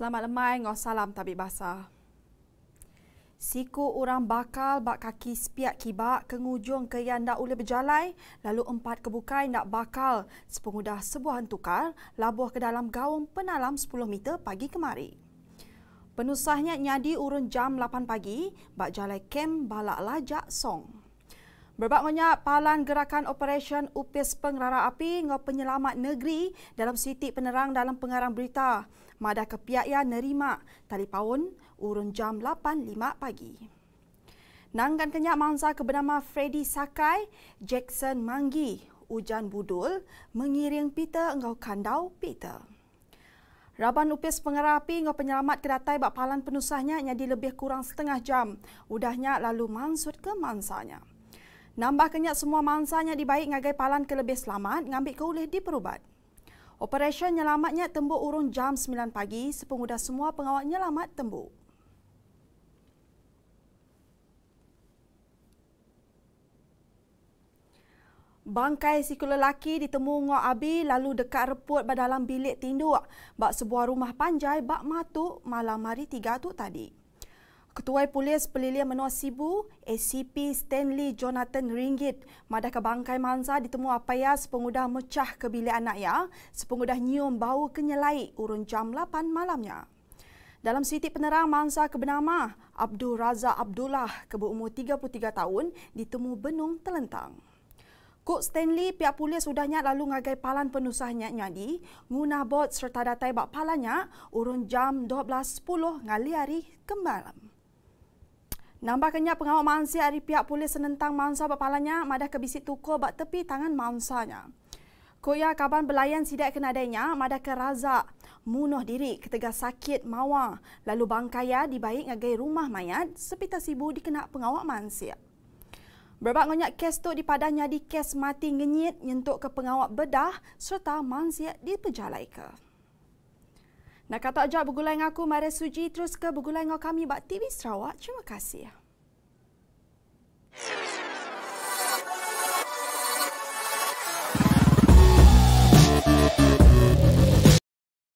Selamat lemai ngau salam tabik basah. Siku orang bakal bak kaki sepiak kibak ke ngujung ke yang nak boleh berjalan lalu empat kebukai nak bakal sepengudah sebuah hentukar labuh ke dalam gaung penalam 10 meter pagi kemari. Penusahnya nyadi urun jam 8 pagi bak jalan kem balak lajak song. Berbak banyak palan gerakan operasi upis pengrara api ngau penyelamat negeri dalam siti penerang dalam pengarang berita. Madah ke pihak ya nerima tali paun urun jam 8.5 pagi. nangkan kenyak mangsa kebenama Freddy Sakai, Jackson Manggi, Ujan Budul, mengiring Peter engkau kandau Peter. Raban upis pengarah api ngau penyelamat kedatai bak palan penusahnya nyadi lebih kurang setengah jam. Udahnya lalu mansut ke mansanya. Nambah kenyat semua mangsanya dibaik ngagai palan ke selamat, ngambil ke oleh diperubat. Operation nyelamatnya tembu urung jam 9 pagi, sepengudah semua pengawal nyelamat tembu. Bangkai si siku lelaki ditemu ngok abi lalu dekat reput dalam bilik tinduk bak sebuah rumah panjai bak matuk malam hari tiga tu tadi. Ketua Polis Pelilia Menua Sibu, ACP Stanley Jonathan Ringgit, madah ke bangkai manza ditemu apa ya sepengudah mecah ke bilik anak sepengudah nyium bau kenyelai urun jam 8 malamnya. Dalam siti penerang manza kebenama Abdul Raza Abdullah ke berumur 33 tahun ditemu benung telentang. Kuk Stanley pihak polis sudah nyat lalu ngagai palan penusahnya nyadi, ngunah bot serta datai bak palanya urun jam 12.10 ngali hari kembali. Nambah kenyap pengawal mangsa dari pihak polis senentang mangsa berpalanya madah kebisik tukul bak tepi tangan mangsanya. Koya kaban belayan sidak kenadainya madah ke razak munuh diri ketega sakit mawa lalu bangkaya dibaik ngagai rumah mayat sepi sibu dikenak pengawal mangsa. Berbak ngonyak kes tu dipadahnya di kes mati ngenyit nyentuk ke pengawal bedah serta mangsa dipejalai ke. Nak kata ajak bergulai dengan aku, Mara Suji terus ke bergulai dengan kami buat TV Sarawak. Terima kasih. Ya.